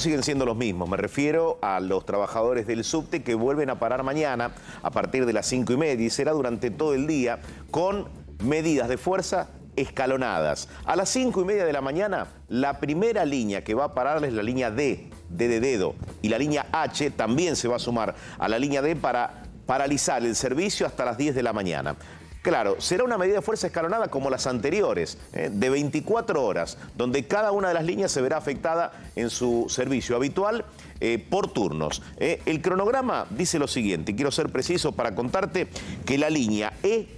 siguen siendo los mismos? Me refiero a los trabajadores del subte que vuelven a parar mañana a partir de las 5 y media y será durante todo el día con medidas de fuerza escalonadas. A las 5 y media de la mañana, la primera línea que va a parar es la línea D, D de dedo, y la línea H también se va a sumar a la línea D para paralizar el servicio hasta las 10 de la mañana. Claro, será una medida de fuerza escalonada como las anteriores, ¿eh? de 24 horas, donde cada una de las líneas se verá afectada en su servicio habitual eh, por turnos. ¿eh? el cronograma dice lo siguiente, quiero ser preciso para contarte que la línea E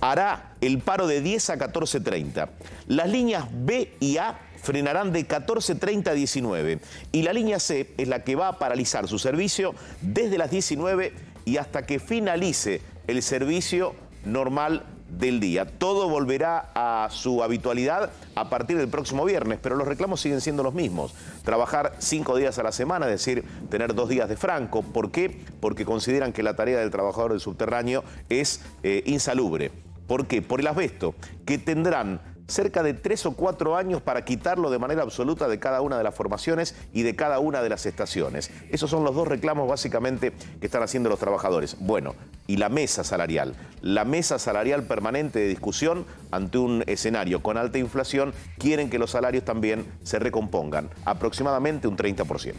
hará el paro de 10 a 14.30. Las líneas B y A frenarán de 14.30 a 19 y la línea C es la que va a paralizar su servicio desde las 19 y hasta que finalice el servicio normal del día. Todo volverá a su habitualidad a partir del próximo viernes, pero los reclamos siguen siendo los mismos. Trabajar cinco días a la semana, es decir, tener dos días de franco. ¿Por qué? Porque consideran que la tarea del trabajador del subterráneo es eh, insalubre. ¿Por qué? Por el asbesto, que tendrán cerca de tres o cuatro años para quitarlo de manera absoluta de cada una de las formaciones y de cada una de las estaciones. Esos son los dos reclamos básicamente que están haciendo los trabajadores. Bueno, y la mesa salarial. La mesa salarial permanente de discusión ante un escenario con alta inflación quieren que los salarios también se recompongan, aproximadamente un 30%.